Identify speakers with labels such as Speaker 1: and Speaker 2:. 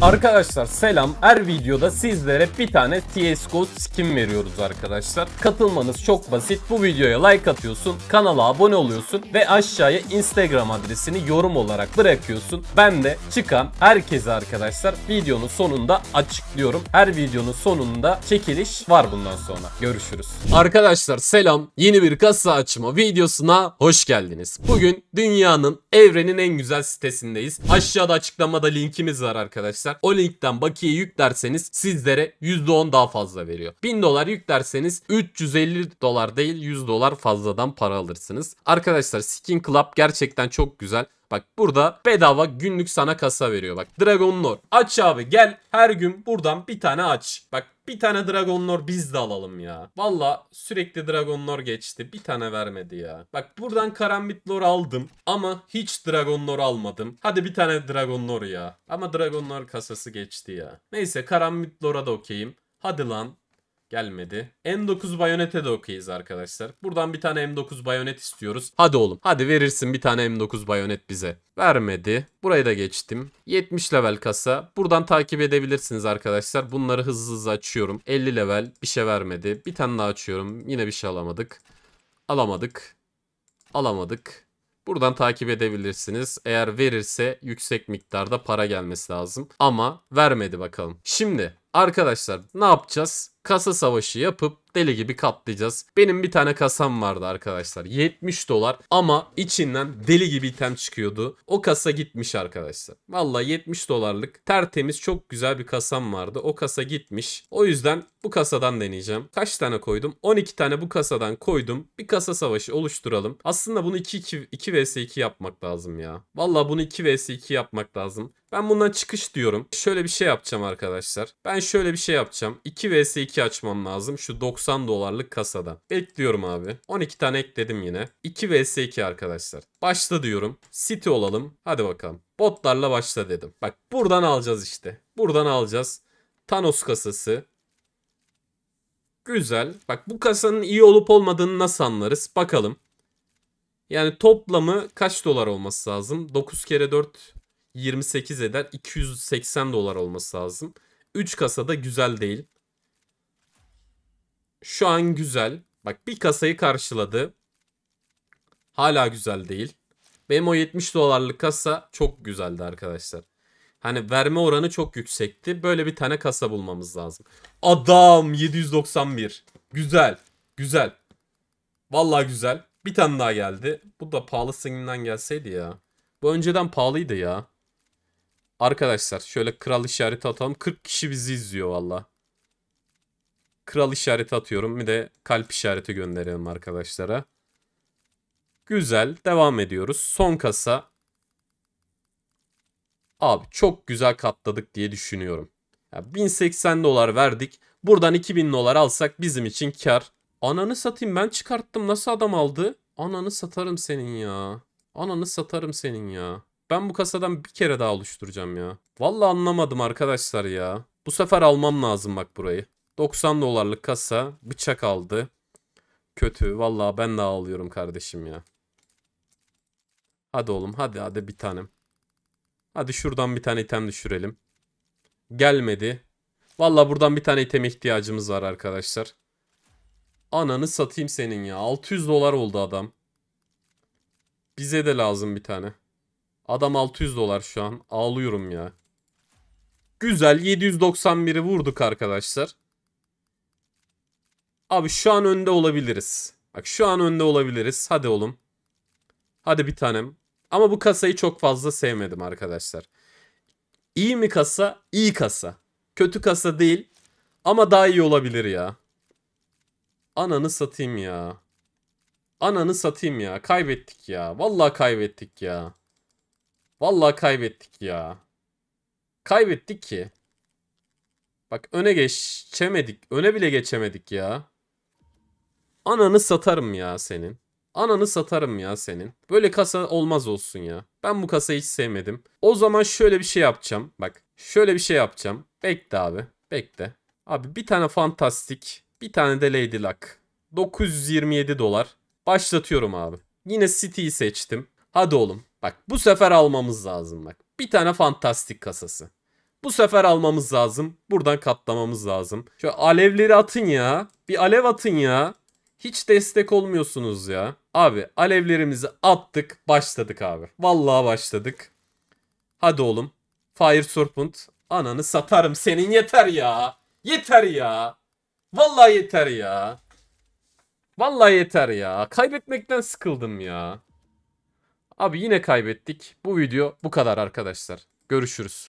Speaker 1: Arkadaşlar selam. Her videoda sizlere bir tane CSGO skin veriyoruz arkadaşlar. Katılmanız çok basit. Bu videoya like atıyorsun, kanala abone oluyorsun ve aşağıya Instagram adresini yorum olarak bırakıyorsun. Ben de çıkan herkese arkadaşlar videonun sonunda açıklıyorum. Her videonun sonunda çekiliş var bundan sonra. Görüşürüz. Arkadaşlar selam. Yeni bir kasa açma videosuna hoş geldiniz. Bugün dünyanın, evrenin en güzel sitesindeyiz. Aşağıda açıklamada linkimiz var arkadaşlar arkadaşlar. O linkten bakiye yüklerseniz sizlere %10 daha fazla veriyor. 1000 dolar yüklerseniz 350 dolar değil 100 dolar fazladan para alırsınız. Arkadaşlar Skin Club gerçekten çok güzel. Bak burada bedava günlük sana kasa veriyor. Bak Dragon Lord Aç abi gel her gün buradan bir tane aç. Bak bir tane Dragon Lore biz de alalım ya. Valla sürekli Dragon Lore geçti. Bir tane vermedi ya. Bak buradan Karambit Lore aldım ama hiç Dragon Lore almadım. Hadi bir tane Dragon Lore ya. Ama Dragon Lore kasası geçti ya. Neyse Karambit Lore'a da okeyim. Hadi lan Gelmedi. M9 bayonete de okeyiz arkadaşlar. Buradan bir tane M9 bayonet istiyoruz. Hadi oğlum. Hadi verirsin bir tane M9 bayonet bize. Vermedi. Burayı da geçtim. 70 level kasa. Buradan takip edebilirsiniz arkadaşlar. Bunları hızlı hızlı açıyorum. 50 level bir şey vermedi. Bir tane daha açıyorum. Yine bir şey alamadık. Alamadık. Alamadık. Buradan takip edebilirsiniz. Eğer verirse yüksek miktarda para gelmesi lazım. Ama vermedi bakalım. Şimdi arkadaşlar ne yapacağız? kasa savaşı yapıp deli gibi katlayacağız. Benim bir tane kasam vardı arkadaşlar. 70 dolar ama içinden deli gibi item çıkıyordu. O kasa gitmiş arkadaşlar. Valla 70 dolarlık tertemiz çok güzel bir kasam vardı. O kasa gitmiş. O yüzden bu kasadan deneyeceğim. Kaç tane koydum? 12 tane bu kasadan koydum. Bir kasa savaşı oluşturalım. Aslında bunu 2, 2, 2 vs 2 yapmak lazım ya. Valla bunu 2 vs 2 yapmak lazım. Ben bundan çıkış diyorum. Şöyle bir şey yapacağım arkadaşlar. Ben şöyle bir şey yapacağım. 2 vs 2 12 açmam lazım şu 90 dolarlık kasadan. Bekliyorum abi. 12 tane ekledim yine. 2 vs 2 arkadaşlar. Başla diyorum. City olalım. Hadi bakalım. Botlarla başla dedim. Bak buradan alacağız işte. Buradan alacağız. Thanos kasası. Güzel. Bak bu kasanın iyi olup olmadığını nasıl anlarız? Bakalım. Yani toplamı kaç dolar olması lazım? 9 kere 4 28 eder. 280 dolar olması lazım. 3 kasada güzel değil. Şu an güzel. Bak bir kasayı karşıladı. Hala güzel değil. Benim o 70 dolarlık kasa çok güzeldi arkadaşlar. Hani verme oranı çok yüksekti. Böyle bir tane kasa bulmamız lazım. Adam 791. Güzel. Güzel. Vallahi güzel. Bir tane daha geldi. Bu da pahalı singinden gelseydi ya. Bu önceden pahalıydı ya. Arkadaşlar şöyle kral işareti atalım. 40 kişi bizi izliyor valla kral işareti atıyorum. Bir de kalp işareti gönderelim arkadaşlara. Güzel. Devam ediyoruz. Son kasa. Abi çok güzel katladık diye düşünüyorum. Ya 1080 dolar verdik. Buradan 2000 dolar alsak bizim için kar. Ananı satayım ben çıkarttım. Nasıl adam aldı? Ananı satarım senin ya. Ananı satarım senin ya. Ben bu kasadan bir kere daha oluşturacağım ya. Vallahi anlamadım arkadaşlar ya. Bu sefer almam lazım bak burayı. 90 dolarlık kasa bıçak aldı. Kötü. Vallahi ben de ağlıyorum kardeşim ya. Hadi oğlum hadi hadi bir tanem. Hadi şuradan bir tane item düşürelim. Gelmedi. Valla buradan bir tane item ihtiyacımız var arkadaşlar. Ananı satayım senin ya. 600 dolar oldu adam. Bize de lazım bir tane. Adam 600 dolar şu an. Ağlıyorum ya. Güzel 791'i vurduk arkadaşlar. Abi şu an önde olabiliriz. Bak şu an önde olabiliriz. Hadi oğlum. Hadi bir tanem. Ama bu kasayı çok fazla sevmedim arkadaşlar. İyi mi kasa? İyi kasa. Kötü kasa değil. Ama daha iyi olabilir ya. Ananı satayım ya. Ananı satayım ya. Kaybettik ya. Vallahi kaybettik ya. Vallahi kaybettik ya. Kaybettik ki. Bak öne geçemedik. Öne bile geçemedik ya. Ananı satarım ya senin. Ananı satarım ya senin. Böyle kasa olmaz olsun ya. Ben bu kasayı hiç sevmedim. O zaman şöyle bir şey yapacağım. Bak şöyle bir şey yapacağım. Bekle abi. Bekle. Abi bir tane fantastik. Bir tane de Lady Luck. 927 dolar. Başlatıyorum abi. Yine City'yi seçtim. Hadi oğlum. Bak bu sefer almamız lazım bak. Bir tane fantastik kasası. Bu sefer almamız lazım. Buradan katlamamız lazım. Şu alevleri atın ya. Bir alev atın ya. Hiç destek olmuyorsunuz ya. Abi alevlerimizi attık başladık abi. Vallahi başladık. Hadi oğlum. Fire Serpent. Ananı satarım senin yeter ya. Yeter ya. Vallahi yeter ya. Vallahi yeter ya. Kaybetmekten sıkıldım ya. Abi yine kaybettik. Bu video bu kadar arkadaşlar. Görüşürüz.